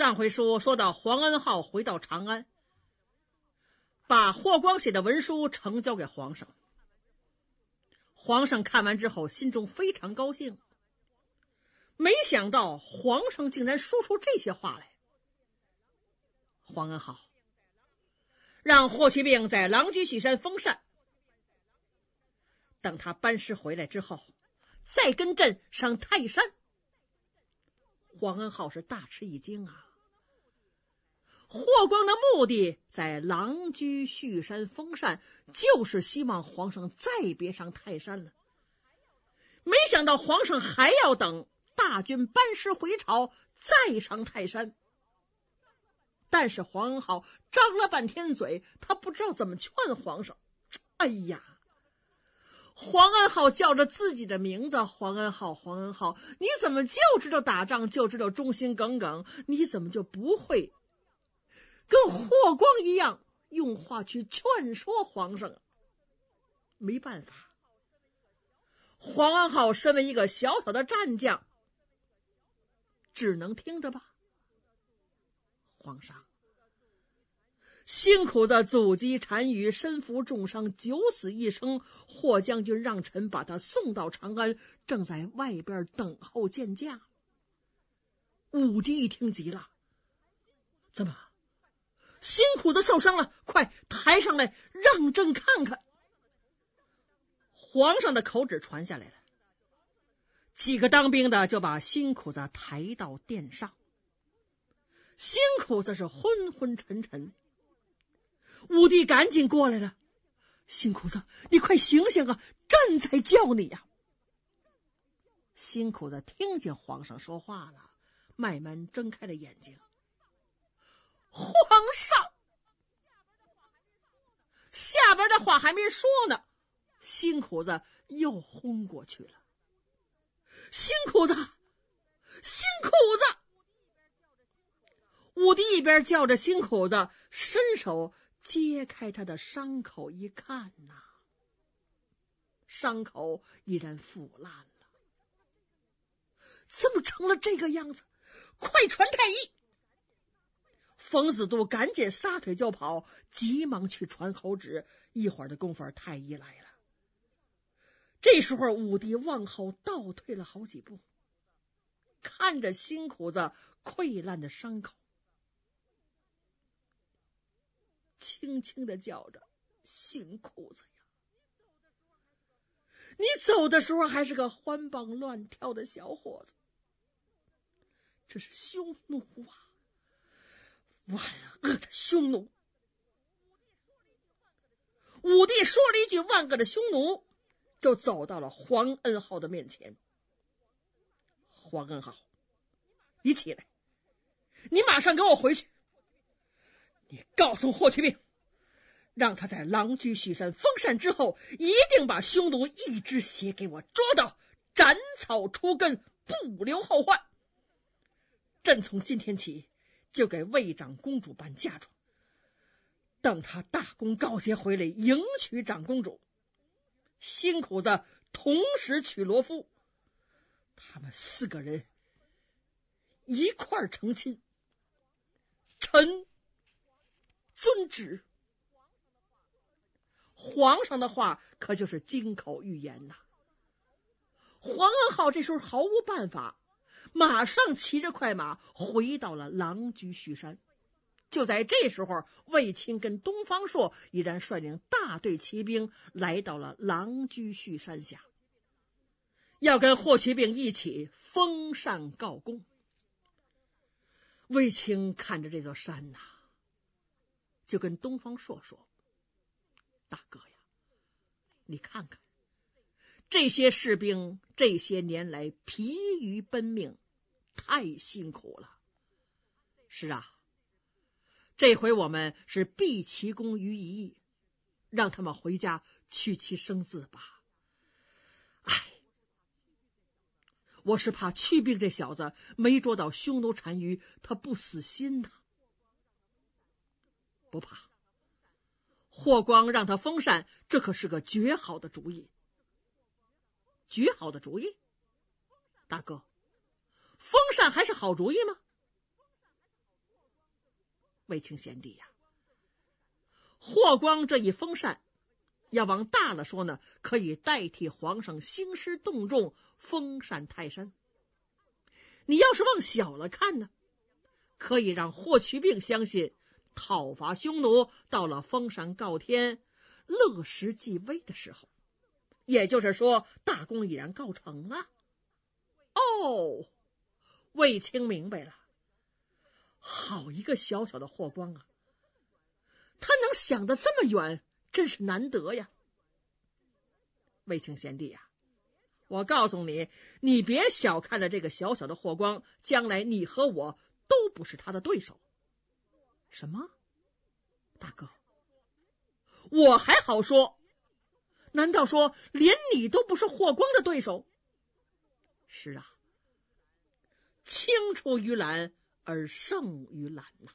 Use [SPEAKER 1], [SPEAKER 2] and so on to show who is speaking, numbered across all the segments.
[SPEAKER 1] 上回书说到，黄恩浩回到长安，把霍光写的文书呈交给皇上。皇上看完之后，心中非常高兴。没想到皇上竟然说出这些话来。黄恩浩让霍去病在狼居胥山封禅，等他班师回来之后，再跟朕上泰山。黄恩浩是大吃一惊啊！霍光的目的在狼居胥山封禅，就是希望皇上再别上泰山了。没想到皇上还要等大军班师回朝再上泰山。但是黄文浩张了半天嘴，他不知道怎么劝皇上。哎呀，黄安浩叫着自己的名字，黄安浩，黄安浩，你怎么就知道打仗就知道忠心耿耿？你怎么就不会？跟霍光一样，用话去劝说皇上，没办法。黄安浩身为一个小小的战将，只能听着吧。皇上，辛苦的阻击单于，身负重伤，九死一生。霍将军让臣把他送到长安，正在外边等候见驾。武帝一听急了，怎么？辛苦子受伤了，快抬上来，让朕看看。皇上的口旨传下来了，几个当兵的就把辛苦子抬到殿上。辛苦子是昏昏沉沉，五弟赶紧过来了。辛苦子，你快醒醒啊！朕在叫你呀。辛苦子听见皇上说话了，慢慢睁开了眼睛。皇上，下边的话还没说呢，辛裤子又昏过去了。辛裤子，辛裤子，武帝一边叫着辛裤子，伸手揭开他的伤口一看呐，伤口已然腐烂了，怎么成了这个样子？快传太医！冯子度赶紧撒腿就跑，急忙去传口旨。一会儿的功夫，太医来了。这时候，武帝往后倒退了好几步，看着新裤子溃烂的伤口，轻轻的叫着：“新裤子呀！你走的时候还是个欢蹦乱跳的小伙子，这是匈奴啊！”万恶的匈奴！武帝说了一句“万恶的匈奴”，就走到了黄恩浩的面前。黄恩浩，你起来，你马上给我回去。你告诉霍去病，让他在狼居胥山封禅之后，一定把匈奴一只鞋给我捉到，斩草除根，不留后患。朕从今天起。就给魏长公主办嫁妆，等他大功告捷回来迎娶长公主，辛苦子同时娶罗夫，他们四个人一块儿成亲。臣遵旨。皇上的话可就是金口玉言呐。皇恩浩，这时候毫无办法。马上骑着快马回到了狼居胥山。就在这时候，卫青跟东方朔已然率领大队骑兵来到了狼居胥山下，要跟霍去病一起封禅告功。卫青看着这座山呐，就跟东方朔说：“大哥呀，你看看。”这些士兵这些年来疲于奔命，太辛苦了。是啊，这回我们是毕其功于一役，让他们回家娶妻生子吧。唉，我是怕去病这小子没捉到匈奴单于，他不死心呐。不怕，霍光让他封禅，这可是个绝好的主意。绝好的主意，大哥，封禅还是好主意吗？卫青贤弟呀，霍光这一封禅，要往大了说呢，可以代替皇上兴师动众封禅泰山；你要是往小了看呢，可以让霍去病相信讨伐匈奴到了封禅告天、乐食即威的时候。也就是说，大功已然告成了。哦，卫青明白了。好一个小小的霍光啊！他能想得这么远，真是难得呀。卫青贤弟呀，我告诉你，你别小看了这个小小的霍光，将来你和我都不是他的对手。什么？大哥，我还好说。难道说连你都不是霍光的对手？是啊，青出于蓝而胜于蓝呐，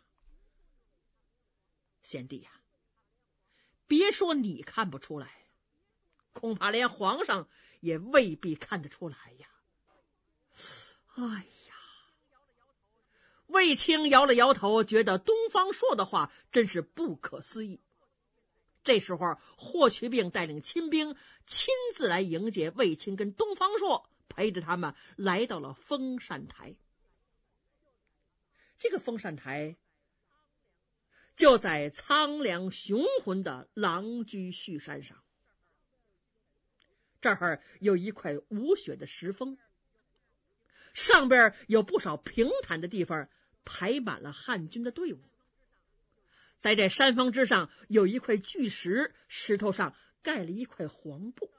[SPEAKER 1] 贤弟呀，别说你看不出来，恐怕连皇上也未必看得出来呀。哎呀，卫青摇了摇头，觉得东方朔的话真是不可思议。这时候，霍去病带领亲兵亲自来迎接卫青跟东方朔，陪着他们来到了封禅台。这个封禅台就在苍凉雄浑的狼居胥山上，这儿有一块无雪的石峰，上边有不少平坦的地方，排满了汉军的队伍。在这山峰之上，有一块巨石，石头上盖了一块黄布。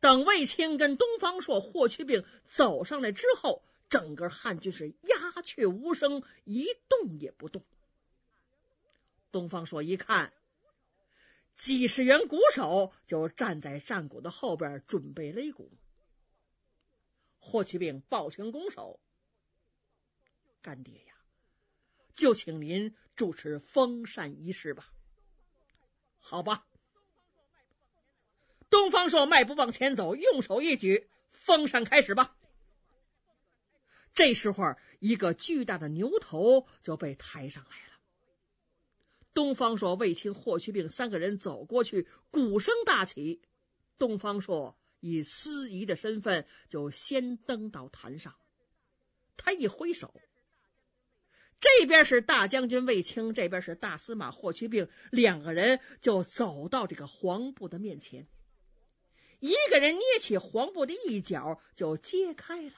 [SPEAKER 1] 等卫青跟东方朔、霍去病走上来之后，整个汉军是鸦雀无声，一动也不动。东方朔一看，几十员鼓手就站在战鼓的后边准备擂鼓。霍去病抱拳拱手：“干爹。”就请您主持封禅仪式吧，好吧。东方朔迈步往前走，用手一举，封禅开始吧。这时候，一个巨大的牛头就被抬上来了。东方朔、卫青、霍去病三个人走过去，鼓声大起。东方朔以司仪的身份就先登到坛上，他一挥手。这边是大将军卫青，这边是大司马霍去病，两个人就走到这个黄布的面前，一个人捏起黄布的一角，就揭开了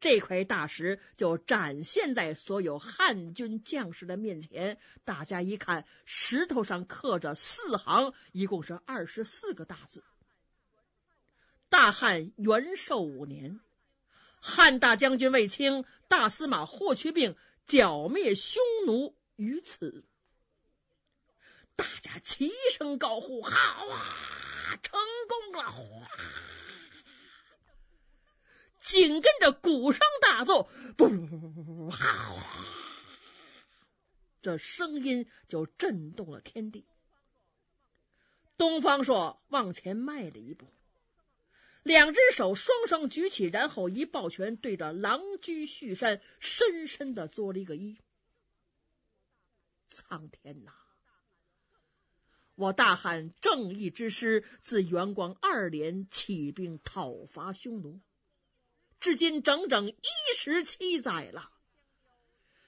[SPEAKER 1] 这块大石，就展现在所有汉军将士的面前。大家一看，石头上刻着四行，一共是二十四个大字：“大汉元寿五年，汉大将军卫青，大司马霍去病。”剿灭匈奴于此，大家齐声高呼：“好啊，成功了！”哗，紧跟着鼓声大作，不，这声音就震动了天地。东方朔往前迈了一步。两只手双双举起，然后一抱拳，对着狼居胥山深深的作了一个揖。苍天呐！我大汉正义之师自元光二年起兵讨伐匈奴，至今整整一十七载了。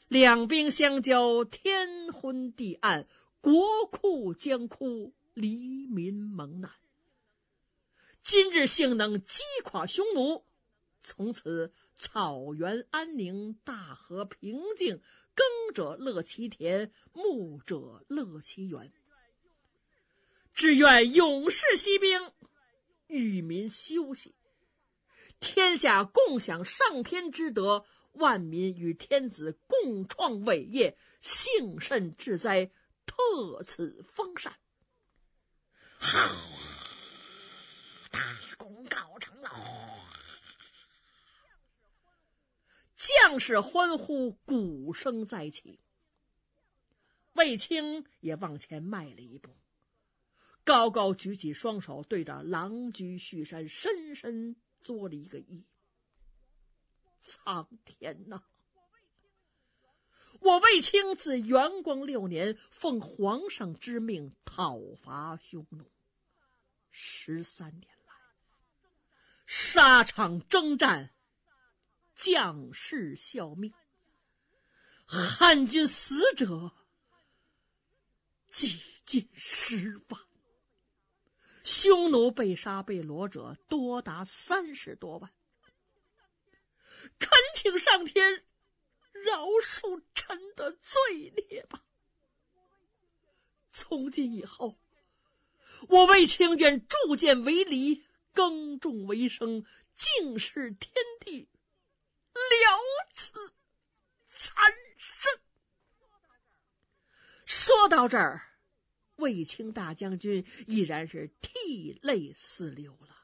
[SPEAKER 1] 两兵相交，天昏地暗，国库将枯，黎民蒙难。今日性能击垮匈奴，从此草原安宁，大河平静，耕者乐其田，牧者乐其园。只愿永世息兵，与民休息，天下共享上天之德，万民与天子共创伟业，幸甚至哉！特此封禅。好。将士欢呼，鼓声再起。卫青也往前迈了一步，高高举起双手，对着狼居胥山深深作了一个揖。苍天呐！我卫青自元光六年奉皇上之命讨伐匈奴，十三年来，沙场征战。将士效命，汉军死者几近十万，匈奴被杀被掳者多达三十多万。恳请上天饶恕臣的罪孽吧！从今以后，我魏青愿铸剑为犁，耕种为生，敬事天地。了此残生。说到这儿，卫青大将军已然是涕泪四流了。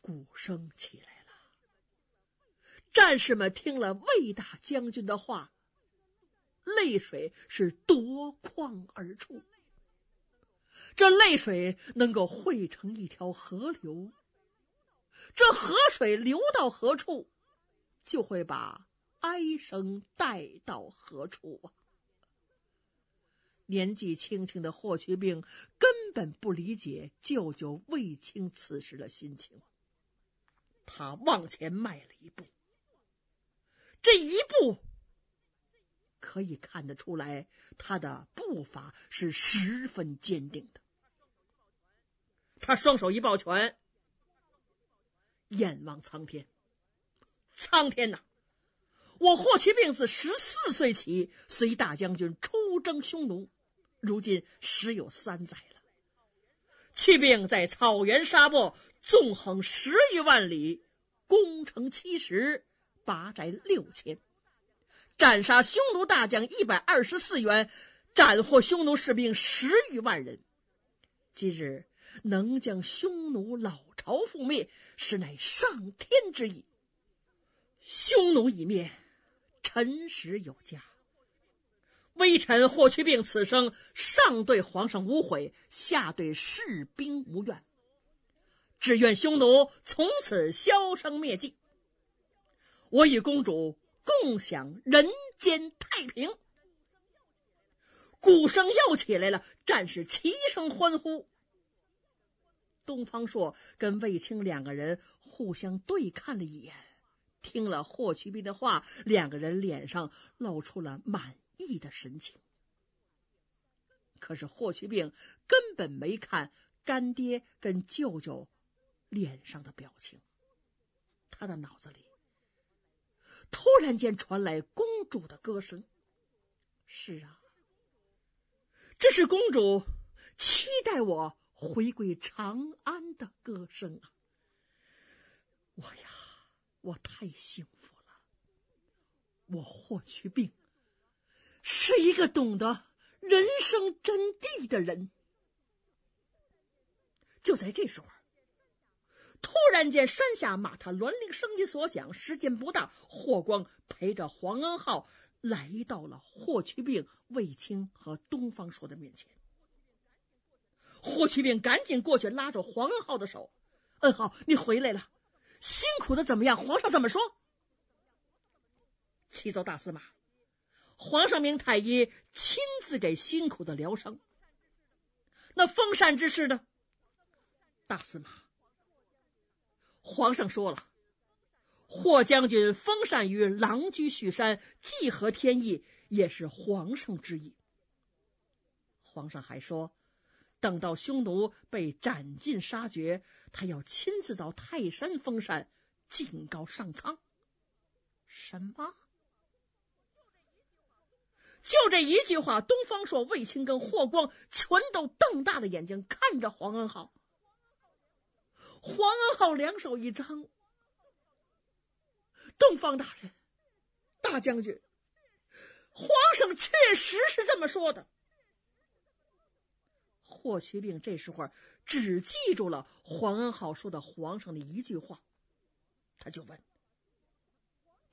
[SPEAKER 1] 鼓声起来了，战士们听了卫大将军的话，泪水是夺眶而出。这泪水能够汇成一条河流。这河水流到何处，就会把哀声带到何处啊！年纪轻轻的霍去病根本不理解舅舅卫青此时的心情。他往前迈了一步，这一步可以看得出来，他的步伐是十分坚定的。他双手一抱拳。眼望苍天，苍天呐！我霍去病自十四岁起随大将军出征匈奴，如今时有三载了。去病在草原沙漠纵横十余万里，攻城七十，拔寨六千，斩杀匈奴大将一百二十四员，斩获匈奴士兵十余万人。今日能将匈奴老。朝覆灭，实乃上天之意。匈奴已灭，臣实有加。微臣霍去病此生上对皇上无悔，下对士兵无怨，只愿匈奴从此销声灭迹。我与公主共享人间太平。鼓声又起来了，战士齐声欢呼。东方朔跟卫青两个人互相对看了一眼，听了霍去病的话，两个人脸上露出了满意的神情。可是霍去病根本没看干爹跟舅舅脸上的表情，他的脑子里突然间传来公主的歌声：“是啊，这是公主期待我。”回归长安的歌声啊！我呀，我太幸福了。我霍去病是一个懂得人生真谛的人。就在这时候，突然间，山下马踏鸾铃声音所响，时间不大，霍光陪着黄恩浩来到了霍去病、卫青和东方朔的面前。霍去病赶紧过去拉住黄恩浩的手，恩浩，你回来了，辛苦的怎么样？皇上怎么说？启奏大司马，皇上命太医亲自给辛苦的疗伤。那封禅之事呢？大司马，皇上说了，霍将军封禅于狼居胥山，既合天意，也是皇上之意。皇上还说。等到匈奴被斩尽杀绝，他要亲自到泰山封禅，敬告上苍。什么？就这一句话，东方朔、卫青跟霍光全都瞪大了眼睛看着黄恩浩。黄恩浩两手一张：“东方大人，大将军，皇上确实是这么说的。”霍去病这时候只记住了黄恩浩说的皇上的一句话，他就问：“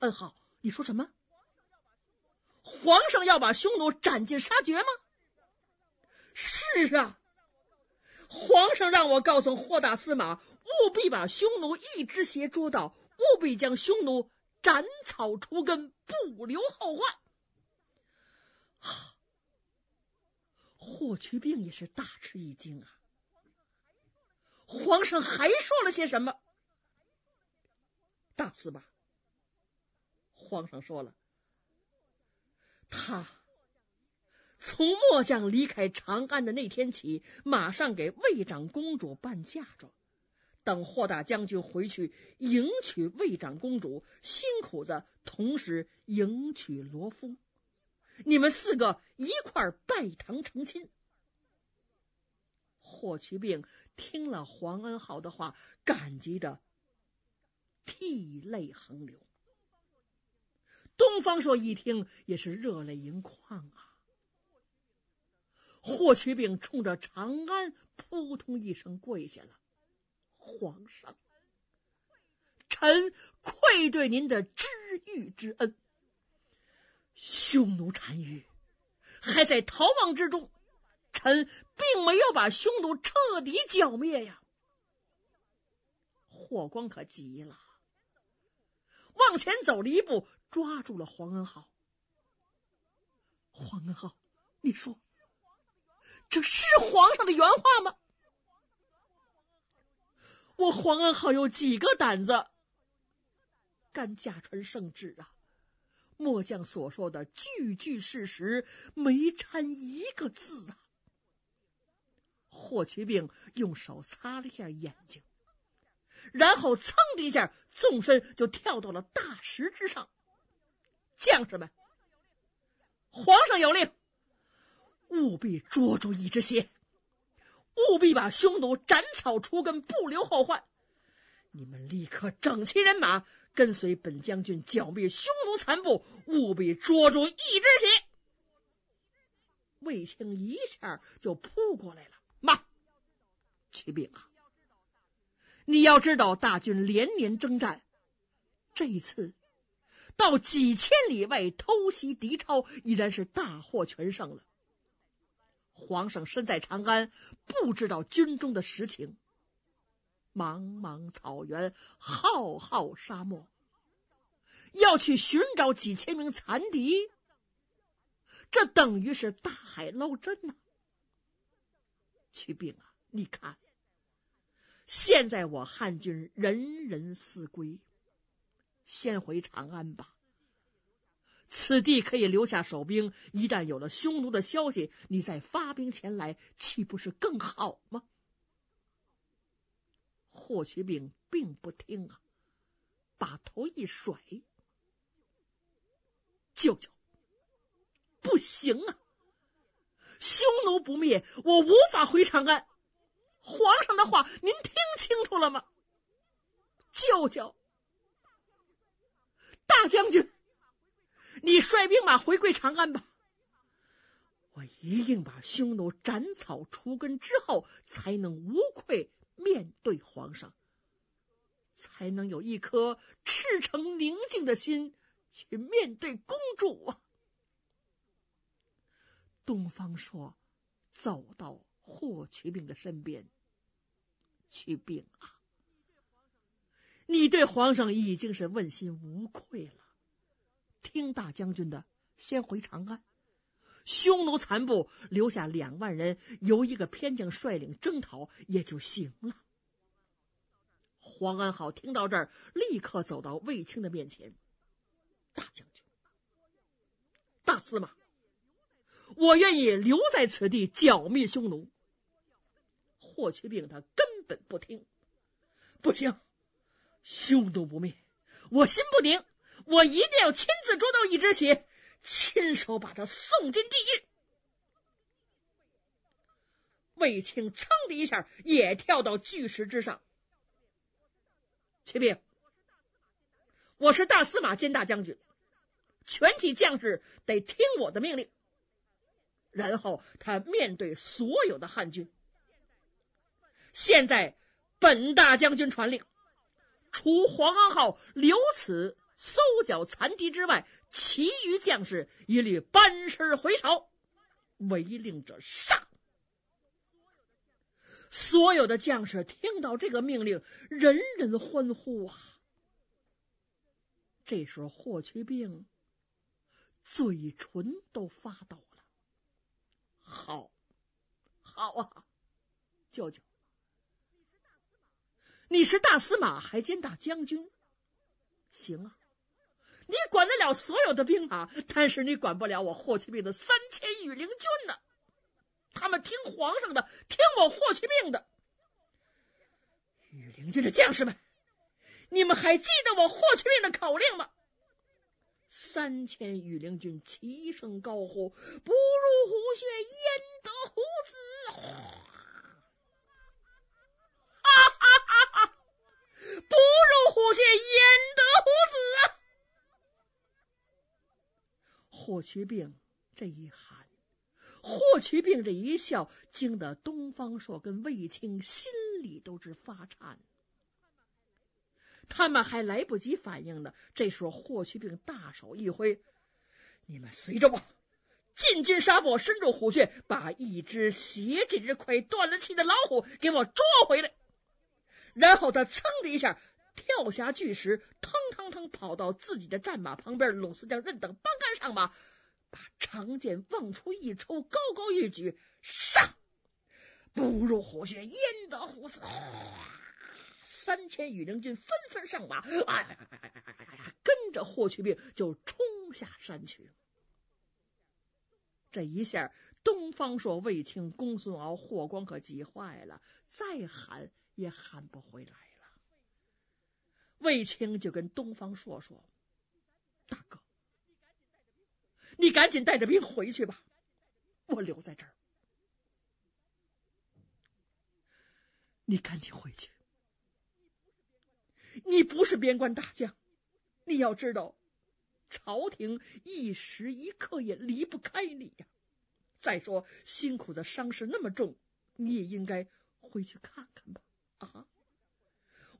[SPEAKER 1] 恩浩，你说什么？皇上要把匈奴斩尽杀绝吗？”“是啊，皇上让我告诉霍大司马，务必把匈奴一只鞋捉到，务必将匈奴斩草除根，不留后患。”啊。霍去病也是大吃一惊啊！
[SPEAKER 2] 皇上还
[SPEAKER 1] 说了些什么？大司马，皇上说了，他从末将离开长安的那天起，马上给魏长公主办嫁妆，等霍大将军回去迎娶魏长公主，辛苦子同时迎娶罗敷。你们四个一块拜堂成亲。霍去病听了黄恩浩的话，感激的涕泪横流。东方朔一听也是热泪盈眶啊！霍去病冲着长安扑通一声跪下了，皇上，臣愧对您的知遇之恩。匈奴单于还在逃亡之中，臣并没有把匈奴彻底剿灭呀。霍光可急了，往前走了一步，抓住了黄恩浩。黄恩浩，你说这是皇上的原话吗？我黄恩浩有几个胆子敢假传圣旨啊？末将所说的句句事实，没掺一个字啊！霍去病用手擦了一下眼睛，然后噌的一下纵身就跳到了大石之上。将士们，皇上有令，务必捉住一只鞋，务必把匈奴斩草除根，不留后患。你们立刻整齐人马。跟随本将军剿灭匈奴残部，务必捉住一只鞋。卫青一下就扑过来了，妈，启禀啊，你要知道，大军连年征战，这一次到几千里外偷袭敌超，已然是大获全胜了。皇上身在长安，不知道军中的实情。茫茫草原，浩浩沙漠。要去寻找几千名残敌，这等于是大海捞针呢。屈丙啊，你看，现在我汉军人人思归，先回长安吧。此地可以留下守兵，一旦有了匈奴的消息，你再发兵前来，岂不是更好吗？霍去病并不听啊，把头一甩。舅舅，不行啊！匈奴不灭，我无法回长安。皇上的话，您听清楚了吗？舅舅，大将军，你率兵马回归长安吧。我一定把匈奴斩草除根之后，才能无愧面对皇上，才能有一颗赤诚宁静的心。去面对公主啊！东方说：“走到霍去病的身边去禀啊，你对皇上已经是问心无愧了。听大将军的，先回长安。匈奴残部留下两万人，由一个偏将率领征讨也就行了。”黄安好听到这儿，立刻走到卫青的面前。大将军，大司马，我愿意留在此地剿灭匈奴。霍去病他根本不听，不行，匈奴不灭，我心不宁，我一定要亲自捉到一只血，亲手把他送进地狱。卫青噌的一下也跳到巨石之上，启禀。我是大司马兼大将军，全体将士得听我的命令。然后他面对所有的汉军，现在本大将军传令：除黄安浩留此搜剿残敌之外，其余将士一律班师回朝，违令者杀。所有的将士听到这个命令，人人欢呼啊！这时候霍去病嘴唇都发抖了，好，好啊，舅舅，你是大司马还兼大将军，行啊，你管得了所有的兵马，但是你管不了我霍去病的三千羽林军呢，他们听皇上的，听我霍去病的，羽林军的将士们。你们还记得我霍去病的口令吗？三千羽林军齐声高呼：“不入虎穴，焉得虎子！”啊哈哈哈！不入虎穴，焉得虎子？霍去病这一喊，霍去病这一笑，惊得东方朔跟卫青心里都直发颤。他们还来不及反应呢，这时候霍去病大手一挥：“你们随着我，进军沙漠，深入虎穴，把一只、邪这只快断了气的老虎给我捉回来。”然后他噌的一下跳下巨石，腾腾腾跑到自己的战马旁边，鲁四将认等扳杆上马，把长剑往出一抽，高高一举，杀！不入虎穴，焉得虎子？三千羽林军纷纷上马，跟着霍去病就冲下山去这一下，东方朔、卫青、公孙敖、霍光可急坏了，再喊也喊不回来了。卫青就跟东方朔说：“大哥，你赶紧带着兵回去吧，我留在这儿，你赶紧回去。”你不是边关大将，你要知道，朝廷一时一刻也离不开你呀。再说，辛苦的伤势那么重，你也应该回去看看吧。啊！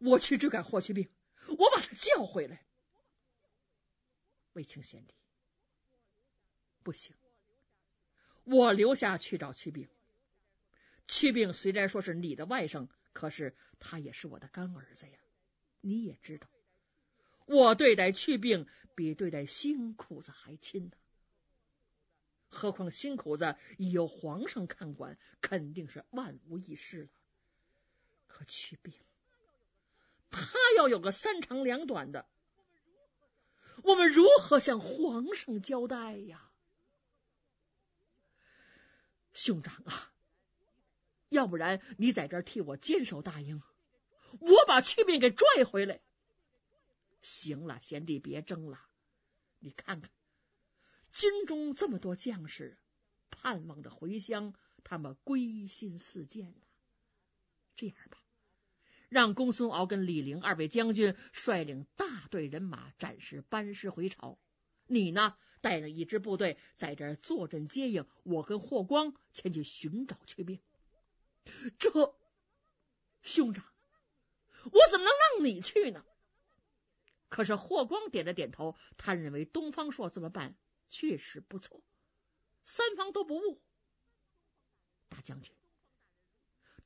[SPEAKER 1] 我去追赶霍去病，我把他叫回来。卫青贤弟，不行，我留下去找去病。去病虽然说是你的外甥，可是他也是我的干儿子呀。你也知道，我对待去病比对待新苦子还亲呢。何况新苦子已由皇上看管，肯定是万无一失了。可去病，他要有个三长两短的，我们如何向皇上交代呀？兄长啊，要不然你在这儿替我坚守大营。我把屈膑给拽回来。行了，贤弟别争了。你看看，军中这么多将士，盼望着回乡，他们归心似箭呐。这样吧，让公孙敖跟李陵二位将军率领大队人马暂时班师回朝。你呢，带着一支部队在这坐镇接应。我跟霍光前去寻找去病。这，兄长。我怎么能让你去呢？可是霍光点了点头，他认为东方朔这么办确实不错，三方都不误。大将军，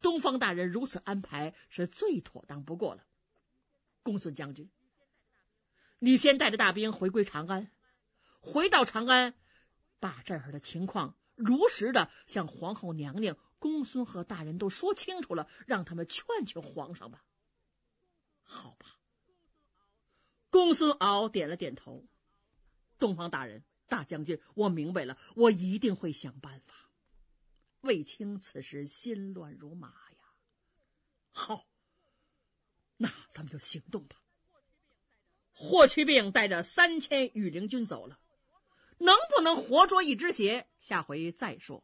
[SPEAKER 1] 东方大人如此安排是最妥当不过了。公孙将军，你先带着大兵回归长安，回到长安，把这儿的情况如实的向皇后娘娘、公孙和大人都说清楚了，让他们劝劝皇上吧。好吧，公孙敖点了点头。东方大人、大将军，我明白了，我一定会想办法。卫青此时心乱如麻呀。好，那咱们就行动吧。霍去病带着三千羽林军走了，能不能活捉一只鞋，下回再说。